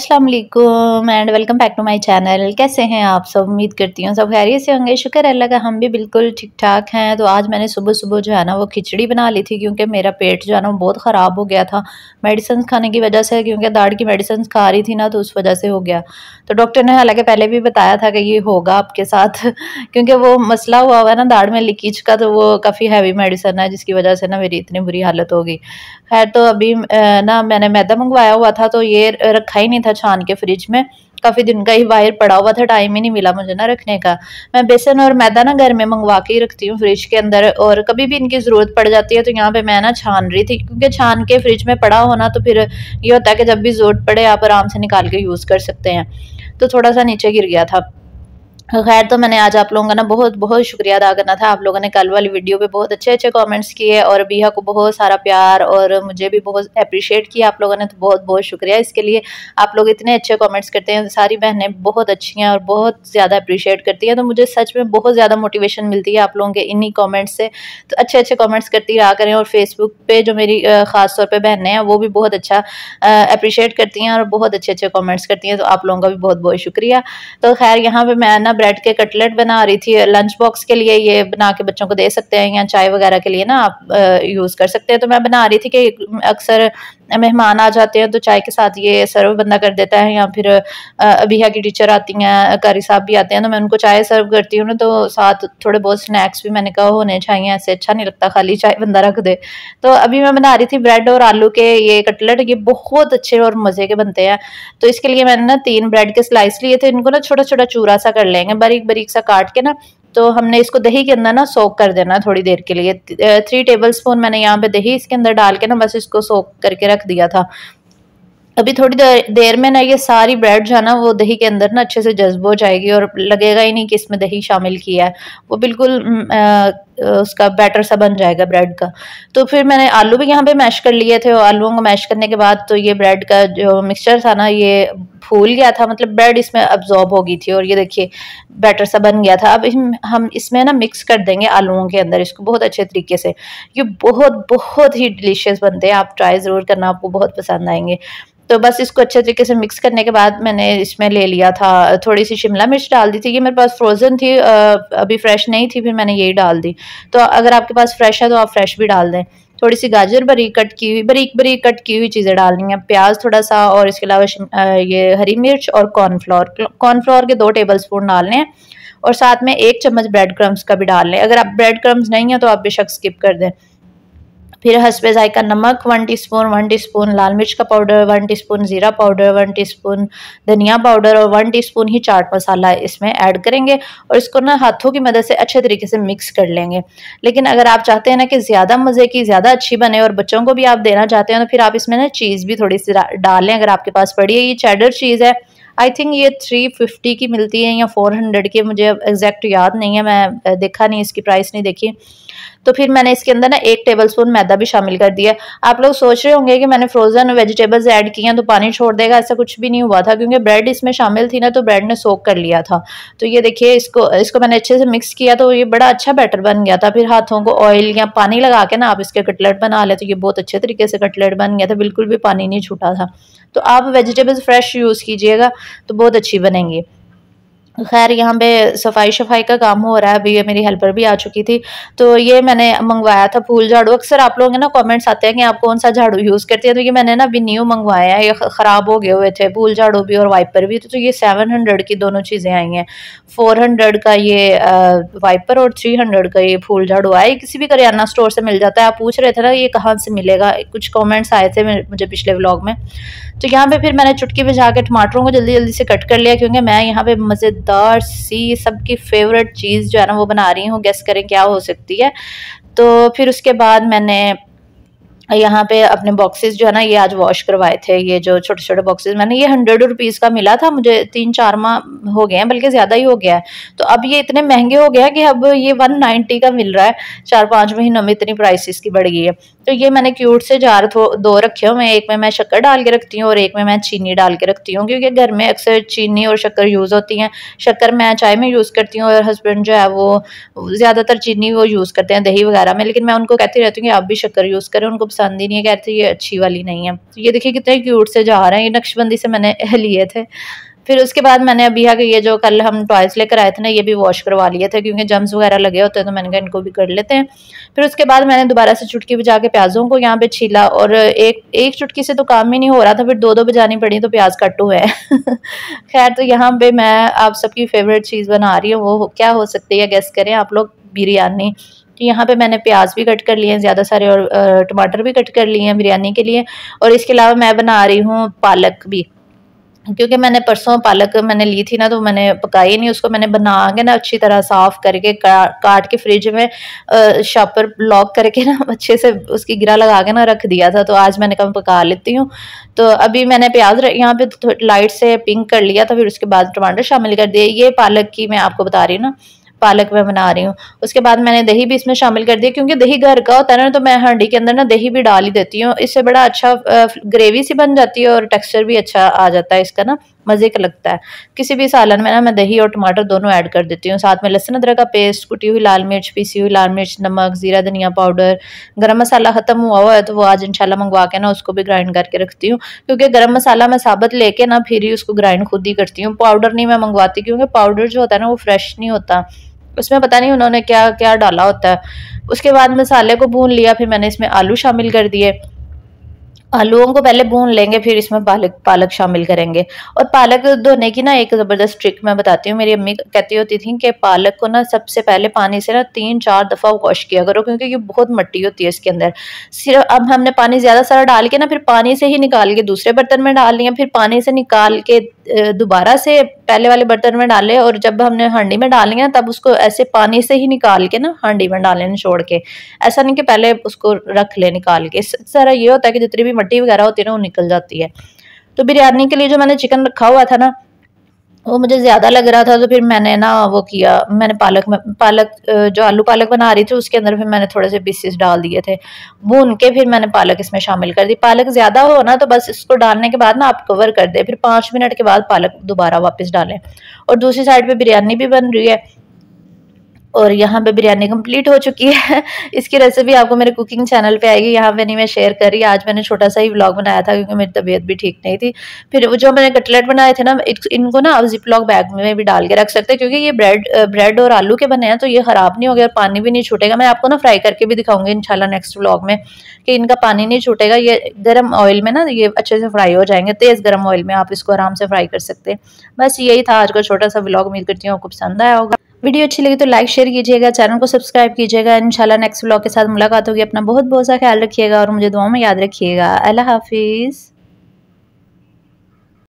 अस्सलाम वालेकुम and welcome back to my channel कैसे हैं आप सब उम्मीद करती हूँ सब खैरियत से होंगे शुक्र अल्लाह का हम भी बिल्कुल ठीक ठाक हैं तो आज मैंने सुबह सुबह जो है ना वो खिचड़ी बना ली थी क्योंकि मेरा पेट जो है ना बहुत ख़राब हो गया था मेडिसन खाने की वजह से क्योंकि दाढ़ की मेडिसन खा रही थी ना तो उस वजह से हो गया तो डॉक्टर ने हालाँकि पहले भी बताया था कि ये होगा आपके साथ क्योंकि वो मसला हुआ हुआ है ना दाढ़ में लीकेज का तो वो काफ़ी हैवी मेडिसन है जिसकी वजह से ना मेरी इतनी बुरी हालत हो गई खैर तो अभी ना मैंने मैदा मंगवाया हुआ था तो ये रखा ही नहीं था था छान के फ्रिज में काफ़ी दिन का ही बाहर पड़ा हुआ था टाइम ही नहीं मिला मुझे ना रखने का मैं बेसन और मैदा ना घर में मंगवा के ही रखती हूँ फ्रिज के अंदर और कभी भी इनकी ज़रूरत पड़ जाती है तो यहाँ पे मैं ना छान रही थी क्योंकि छान के फ्रिज में पड़ा होना तो फिर ये होता है कि जब भी ज़रूरत पड़े आप आराम से निकाल के यूज़ कर सकते हैं तो थोड़ा सा नीचे गिर गया था खैर तो मैंने आज आप लोगों का ना बहुत बहुत शुक्रिया अदा करना था आप लोगों ने कल वाली वीडियो पे बहुत अच्छे अच्छे कमेंट्स किए और बिया को बहुत सारा प्यार और मुझे भी बहुत अप्रिशिएट किया आप लोगों ने तो बहुत बहुत शुक्रिया इसके लिए आप लोग इतने अच्छे कमेंट्स करते हैं सारी बहनें बहुत अच्छी हैं और बहुत ज़्यादा अप्रिशिएट करती हैं तो मुझे सच में बहुत ज़्यादा मोटिवेशन मिलती है आप लोगों के इन्हीं कॉमेंट्स से तो अच्छे अच्छे कॉमेंट्स करती रहा करें और फेसबुक पर जो मेरी ख़ास तौर पर बहनें हैं वो भी बहुत अच्छा अप्रिशिएट करती हैं और बहुत अच्छे अच्छे कॉमेंट्स करती हैं तो आप लोगों का भी बहुत बहुत शुक्रिया तो खैर यहाँ पर मैं ना ब्रेड के कटलेट बना रही थी लंच बॉक्स के लिए ये बना के बच्चों को दे सकते हैं या चाय वगैरह के लिए ना आप यूज़ कर सकते हैं तो मैं बना रही थी कि अक्सर मेहमान आ जाते हैं तो चाय के साथ ये सर्व बंदा कर देता है या फिर अभिया की टीचर आती हैं कारी साहब भी आते हैं तो मैं उनको चाय सर्व करती हूँ ना तो साथ थोड़े बहुत स्नैक्स भी मैंने कहा होने चाहिए ऐसे अच्छा नहीं लगता खाली चाय बंदा रख दे तो अभी मैं बना रही थी ब्रेड और आलू के ये कटलेट ये बहुत अच्छे और मज़े के बनते हैं तो इसके लिए मैंने ना तीन ब्रेड के स्लाइस लिए थे इनको ना छोटा छोटा चूरा सा कर लेंगे बारीक बारीक सा काट के ना तो हमने इसको दही के अंदर ना सोक कर देना थोड़ी देर के लिए थ्री टेबल स्पून मैंने यहाँ पे दही इसके अंदर डाल के ना बस इसको सोक करके रख दिया था अभी थोड़ी देर में ना ये सारी ब्रेड जो है ना वो दही के अंदर ना अच्छे से जज्ब हो जाएगी और लगेगा ही नहीं कि इसमें दही शामिल किया है वो बिल्कुल आ, उसका बैटर सा बन जाएगा ब्रेड का तो फिर मैंने आलू भी यहाँ पे मैश कर लिए थे और आलूओं को मैश करने के बाद तो ये ब्रेड का जो मिक्सचर था ना ये फूल गया था मतलब ब्रेड इसमें अब्जॉर्ब हो गई थी और ये देखिए बैटर सा बन गया था अब हम इसमें ना मिक्स कर देंगे आलूओं के अंदर इसको बहुत अच्छे तरीके से ये बहुत बहुत ही डिलीशियस बनते हैं आप ट्राई ज़रूर करना आपको बहुत पसंद आएंगे तो बस इसको अच्छे तरीके से मिक्स करने के बाद मैंने इसमें ले लिया था थोड़ी सी शिमला मिर्च डाल दी थी ये मेरे पास फ्रोज़न थी अभी फ्रेश नहीं थी फिर मैंने यही डाल दी तो अगर आपके पास फ्रेश है तो आप फ्रेश भी डाल दें थोड़ी सी गाजर बरीक कट की हुई बरीक बरीक कट की हुई चीज़ें डालनी है प्याज थोड़ा सा और इसके अलावा ये हरी मिर्च और कॉर्नफ्लोर कॉर्नफ्लोर के दो टेबल स्पून डालने हैं और साथ में एक चम्मच ब्रेड क्रम्स का भी डाल लें अगर आप ब्रेड क्रम्स नहीं है तो आप बेशक स्किप कर दें फिर हंसपे जायका नमक वन टीस्पून वन स्पून लाल मिर्च का पाउडर वन टीस्पून ज़ीरा पाउडर वन टीस्पून धनिया पाउडर और वन टीस्पून ही चाट मसाला इसमें ऐड करेंगे और इसको ना हाथों की मदद से अच्छे तरीके से मिक्स कर लेंगे लेकिन अगर आप चाहते हैं ना कि ज़्यादा मज़े की ज़्यादा अच्छी बने और बच्चों को भी आप देना चाहते हैं तो फिर आप इसमें ना चीज़ भी थोड़ी सी डालें अगर आपके पास पड़ी है ये चैडर चीज़ है आई थिंक ये थ्री फिफ्टी की मिलती है या फोर हंड्रेड की मुझे एग्जैक्ट याद नहीं है मैं देखा नहीं इसकी प्राइस नहीं देखी तो फिर मैंने इसके अंदर ना एक टेबल स्पून मैदा भी शामिल कर दिया आप लोग सोच रहे होंगे कि मैंने फ्रोजन वेजिटेबल्स ऐड किए हैं तो पानी छोड़ देगा ऐसा कुछ भी नहीं हुआ था क्योंकि ब्रेड इसमें शामिल थी ना तो ब्रेड ने सोख कर लिया था तो ये देखिए इसको इसको मैंने अच्छे से मिक्स किया तो ये बड़ा अच्छा बैटर बन गया था फिर हाथों को ऑयल या पानी लगा के ना आप इसके कटलेट बना ले तो ये बहुत अच्छे तरीके से कटलेट बन गया था बिल्कुल भी पानी नहीं छूटा था तो आप वेजिटेबल्स फ्रेश यूज़ कीजिएगा तो बहुत अच्छी बनेंगी खैर यहाँ पे सफाई शफाई का काम हो रहा है अभी ये मेरी हेल्पर भी आ चुकी थी तो ये मैंने मंगवाया था फूल झाड़ू अक्सर आप लोग ना कमेंट्स आते हैं कि आप कौन सा झाड़ू यूज़ करती हैं तो ये मैंने ना अभी न्यू मंगवाया है ये ख़राब हो गए हुए थे फूल झाड़ू भी और वाइपर भी तो, तो ये सेवन हंड्रेड की दोनों चीज़ें आई हैं फोर हंड्रेड का ये वाइपर और थ्री हंड्रेड का ये फूल झाड़ू आया किसी भी करियाना स्टोर से मिल जाता है आप पूछ रहे थे ना ये कहाँ से मिलेगा कुछ कॉमेंट्स आए थे मुझे पिछले ब्लॉग में तो यहाँ पर फिर मैंने चुटकी भिजा के टमाटरों को जल्दी जल्दी से कट कर लिया क्योंकि मैं यहाँ पर मज़े दार सी सबकी फेवरेट चीज़ जो है ना वो बना रही हूँ गेस करें क्या हो सकती है तो फिर उसके बाद मैंने यहाँ पे अपने बॉक्सेस जो है ना ये आज वॉश करवाए थे ये जो छोटे छोटे बॉक्सेस मैंने ये हंड्रेड रुपीज़ का मिला था मुझे तीन चार माह हो गए हैं बल्कि ज़्यादा ही हो गया है तो अब ये इतने महंगे हो गया कि अब ये वन नाइन्टी का मिल रहा है चार पाँच महीनों में इतनी प्राइसिस की बढ़ गई है तो ये मैंने क्यूट से जार दो रखे हुए हैं एक में मैं शक्कर डाल के रखती हूँ और एक में मैं चीनी डाल के रखती हूँ क्योंकि घर में अक्सर चीनी और शक्कर यूज़ होती हैं शक्कर मैं चाय में यूज़ करती हूँ और हस्बैंड जो है वो ज़्यादातर चीनी वो यूज़ करते हैं दही वगैरह में लेकिन मैं उनको कहती रहती हूँ कि आप भी शक्कर यूज़ करें उनको पसंद ही नहीं है कहते ये अच्छी वाली नहीं है तो ये देखिए कितने क्यूट से जा रहे हैं ये नक्शबंदी से मैंने लिए थे फिर उसके बाद मैंने अभी के ये जो कल हम टॉयस लेकर आए थे ना ये भी वॉश करवा लिए थे क्योंकि जम्स वगैरह लगे होते हैं तो मैंने कहा इनको भी कर लेते हैं फिर उसके बाद मैंने दोबारा से चुटकी बजा के प्याजों को यहाँ पे छीला और एक एक चुटकी से तो काम ही नहीं हो रहा था फिर दो दो बजानी पड़ी तो प्याज कट हुए हैं खैर तो यहाँ पे मैं आप सबकी फेवरेट चीज़ बना रही हूँ वो क्या हो सकती है गेस्ट करें आप लोग बिरयानी तो यहाँ पे मैंने प्याज भी कट कर लिए हैं ज़्यादा सारे और टमाटर भी कट कर लिए हैं बिरयानी के लिए और इसके अलावा मैं बना रही हूँ पालक भी क्योंकि मैंने परसों पालक मैंने ली थी ना तो मैंने पकाई नहीं उसको मैंने बना के ना अच्छी तरह साफ़ करके का, काट के फ्रिज में शॉपर लॉक करके ना अच्छे से उसकी गिरा लगा के ना रख दिया था तो आज मैंने कहा पका लेती हूँ तो अभी मैंने प्याज यहाँ पे लाइट से पिंक कर लिया था फिर उसके बाद टमाटर शामिल कर दिए ये पालक की मैं आपको बता रही हूँ ना पालक में बना रही हूँ उसके बाद मैंने दही भी इसमें शामिल कर दिया क्योंकि दही घर का होता है ना तो मैं हांडी के अंदर ना दही भी डाल ही देती हूँ इससे बड़ा अच्छा ग्रेवी सी बन जाती है और टेक्सचर भी अच्छा आ जाता है इसका ना मज़े का लगता है किसी भी सालन में ना मैं दही और टमाटर दोनों ऐड कर देती हूँ साथ में लहसुन अदरक का पेस्ट कुटी हुई लाल मिर्च पीसी हुई लाल मिर्च नमक ज़ीरा धनिया पाउडर गरम मसाला ख़त्म हुआ हुआ है तो वो आज इंशाल्लाह मंगवा के ना उसको भी ग्राइंड करके रखती हूँ क्योंकि गरम मसाला मैं साबत लेके ना फिर ही उसको ग्राइंड खुद ही करती हूँ पाउडर नहीं मैं मंगवाती क्योंकि पाउडर जो होता है ना वो फ्रेश नहीं होता उसमें पता नहीं उन्होंने क्या क्या डाला होता है उसके बाद मसाले को भून लिया फिर मैंने इसमें आलू शामिल कर दिए आलूओं हाँ, को पहले भून लेंगे फिर इसमें पालक पालक शामिल करेंगे और पालक धोने की ना एक ज़बरदस्त ट्रिक मैं बताती हूँ मेरी अम्मी कहती होती थी कि पालक को ना सबसे पहले पानी से ना तीन चार दफ़ा वॉश किया करो क्योंकि ये बहुत मट्टी होती है इसके अंदर सिर्फ अब हमने पानी ज़्यादा सारा डाल के ना फिर पानी से ही निकाल के दूसरे बर्तन में डाल लिया फिर पानी से निकाल के दोबारा से पहले वाले बर्तन में डाले और जब हमने हांडी में लिया तब उसको ऐसे पानी से ही निकाल के ना हांडी में डालें छोड़ के ऐसा नहीं कि पहले उसको रख ले निकाल के सारा ये होता है कि जितनी भी मट्टी वगैरह होती है ना वो निकल जाती है तो बिरयानी के लिए जो मैंने चिकन रखा हुआ था ना वो मुझे ज़्यादा लग रहा था तो फिर मैंने ना वो किया मैंने पालक में पालक जो आलू पालक बना रही थी उसके अंदर फिर मैंने थोड़े से पीसेस डाल दिए थे भून के फिर मैंने पालक इसमें शामिल कर दी पालक ज़्यादा हो ना तो बस इसको डालने के बाद ना आप कवर कर दे फिर पांच मिनट के बाद पालक दोबारा वापस डालें और दूसरी साइड पर बिरयानी भी बन रही है और यहाँ पे बिरयानी कंप्लीट हो चुकी है इसकी रेसिपी आपको मेरे कुकिंग चैनल पे आएगी यहाँ पे नहीं मैं शेयर कर रही आज मैंने छोटा सा ही व्लॉग बनाया था क्योंकि मेरी तबीयत भी ठीक नहीं थी फिर जो मैंने कटलेट बनाए थे ना इनको ना आप लॉक बैग में भी डाल के रख सकते हैं क्योंकि ये ब्रेड ब्रेड और आलू के बने हैं तो ये ख़राब नहीं हो गया और पानी भी नहीं छूटेगा मैं आपको ना फ्राई करके भी दिखाऊंगी इनशाला नेक्स्ट व्लॉग में कि इनका पानी नहीं छूटेगा ये गर्म ऑयल में ना ये अच्छे से फ्राई हो जाएंगे तेज़ गर्म ऑयल में आप इसको आराम से फ्राई कर सकते हैं बस यही था आज का छोटा सा ब्लॉग उम्मीद करती हूँ आपको पसंद आया होगा वीडियो अच्छी लगी तो लाइक शेयर कीजिएगा चैनल को सब्सक्राइब कीजिएगा इंशाल्लाह नेक्स्ट ब्लॉग के साथ मुलाकात होगी अपना बहुत बहुत सा ख्याल रखिएगा और मुझे दुआओं में याद रखिएगा अल्लाह हाफिज़